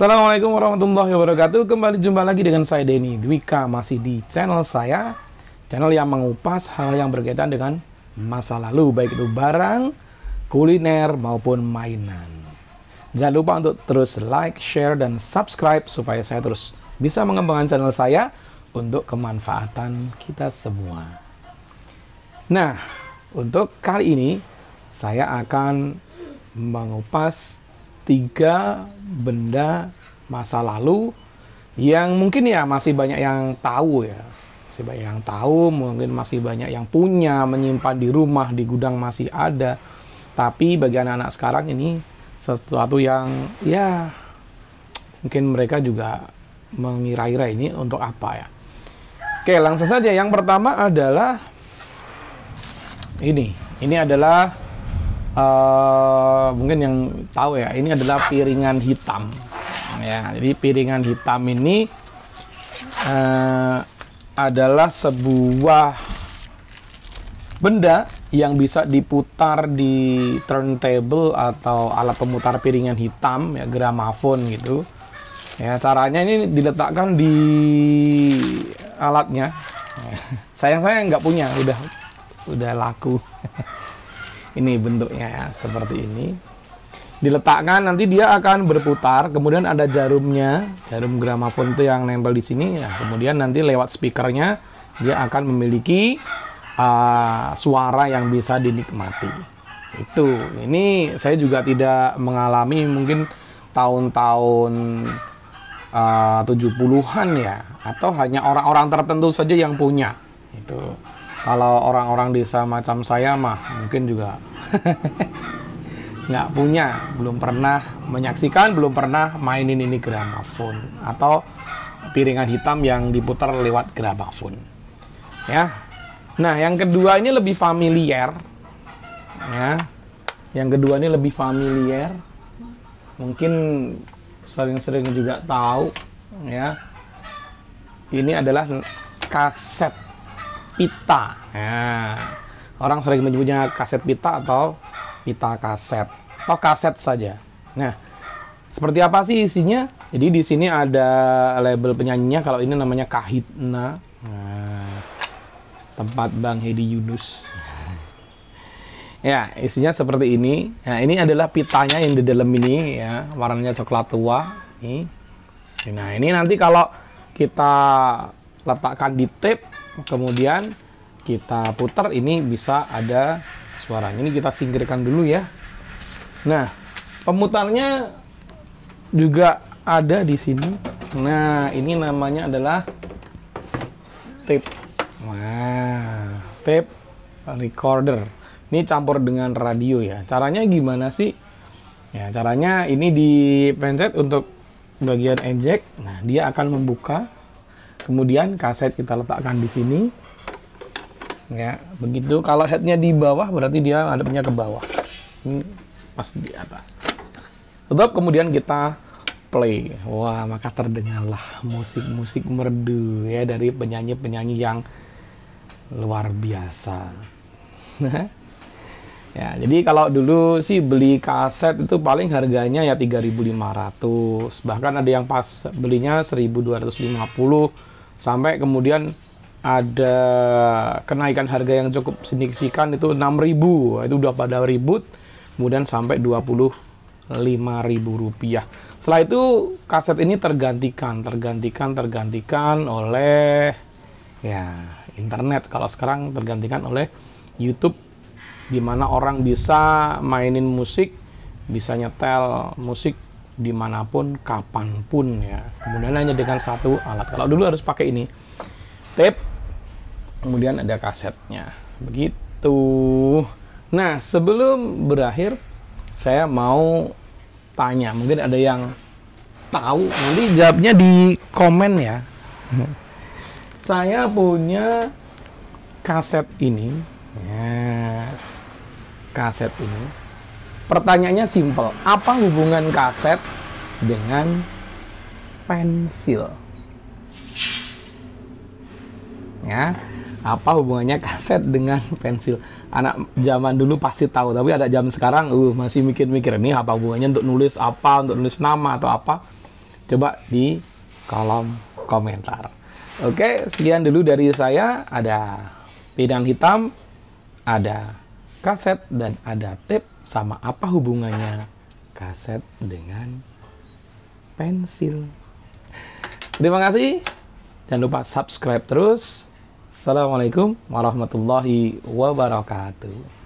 Assalamualaikum warahmatullahi wabarakatuh Kembali jumpa lagi dengan saya Denny Dwika Masih di channel saya Channel yang mengupas hal yang berkaitan dengan masa lalu Baik itu barang, kuliner maupun mainan Jangan lupa untuk terus like, share, dan subscribe Supaya saya terus bisa mengembangkan channel saya Untuk kemanfaatan kita semua Nah, untuk kali ini Saya akan mengupas tiga benda masa lalu yang mungkin ya masih banyak yang tahu ya masih banyak yang tahu mungkin masih banyak yang punya menyimpan di rumah di gudang masih ada tapi bagi anak-anak sekarang ini sesuatu yang ya mungkin mereka juga mengira-ira ini untuk apa ya oke langsung saja yang pertama adalah ini ini adalah Eh, mungkin yang tahu ya ini adalah piringan hitam ya jadi piringan hitam ini uh, adalah sebuah benda yang bisa diputar di turntable atau alat pemutar piringan hitam ya gramafon gitu ya caranya ini diletakkan di alatnya sayang saya nggak punya udah udah laku Ini bentuknya seperti ini. Diletakkan nanti dia akan berputar, kemudian ada jarumnya, jarum gramafon itu yang nempel di sini. Ya. Kemudian nanti lewat speakernya dia akan memiliki uh, suara yang bisa dinikmati. Itu. Ini saya juga tidak mengalami mungkin tahun-tahun ah, uh, 70-an ya atau hanya orang-orang tertentu saja yang punya. Itu kalau orang-orang desa macam saya mah mungkin juga nggak punya, belum pernah menyaksikan, belum pernah mainin ini gramafon atau piringan hitam yang diputar lewat gramafon. Ya. Nah, yang kedua ini lebih familiar. Ya. Yang kedua ini lebih familiar. Mungkin sering-sering juga tahu ya. Ini adalah kaset pita. Ya. orang sering menyebutnya kaset pita atau pita kaset atau kaset saja. Nah, seperti apa sih isinya? Jadi di sini ada label penyanyinya kalau ini namanya Kahitna. Nah, tempat Bang Hedi Yunus. Ya, isinya seperti ini. Nah, ini adalah pitanya yang di dalam ini ya, warnanya coklat tua. Ini. Nah, ini nanti kalau kita letakkan di tape kemudian kita putar ini bisa ada suaranya ini kita singkirkan dulu ya nah pemutarnya juga ada di sini nah ini namanya adalah tape nah tape recorder ini campur dengan radio ya caranya gimana sih ya caranya ini dipencet untuk bagian eject nah dia akan membuka Kemudian kaset kita letakkan di sini. Ya, begitu. Kalau headnya di bawah berarti dia punya ke bawah. Ini hmm, pas di atas. Tetap kemudian kita play. Wah, maka terdengarlah musik-musik merdu ya dari penyanyi-penyanyi yang luar biasa. Ya, jadi kalau dulu sih beli kaset itu paling harganya ya 3.500, bahkan ada yang pas belinya 1.250 sampai kemudian ada kenaikan harga yang cukup signifikan itu 6000 itu udah pada ribut kemudian sampai 25.000 rupiah setelah itu kaset ini tergantikan tergantikan tergantikan oleh ya internet kalau sekarang tergantikan oleh YouTube di mana orang bisa mainin musik bisa nyetel musik dimanapun, kapanpun ya. Kemudian hanya dengan satu alat. Kalau dulu harus pakai ini, tape, kemudian ada kasetnya. Begitu. Nah, sebelum berakhir, saya mau tanya. Mungkin ada yang tahu, nanti jawabnya di komen ya. saya punya kaset ini, ya, kaset ini Pertanyaannya simple, apa hubungan kaset dengan pensil? Ya, apa hubungannya kaset dengan pensil? Anak zaman dulu pasti tahu, tapi ada zaman sekarang uh masih mikir-mikir Nih, apa hubungannya untuk nulis apa, untuk nulis nama atau apa. Coba di kolom komentar. Oke, sekian dulu dari saya. Ada bidang hitam, ada kaset dan ada tip sama apa hubungannya kaset dengan pensil. Terima kasih. Jangan lupa subscribe terus. Assalamualaikum warahmatullahi wabarakatuh.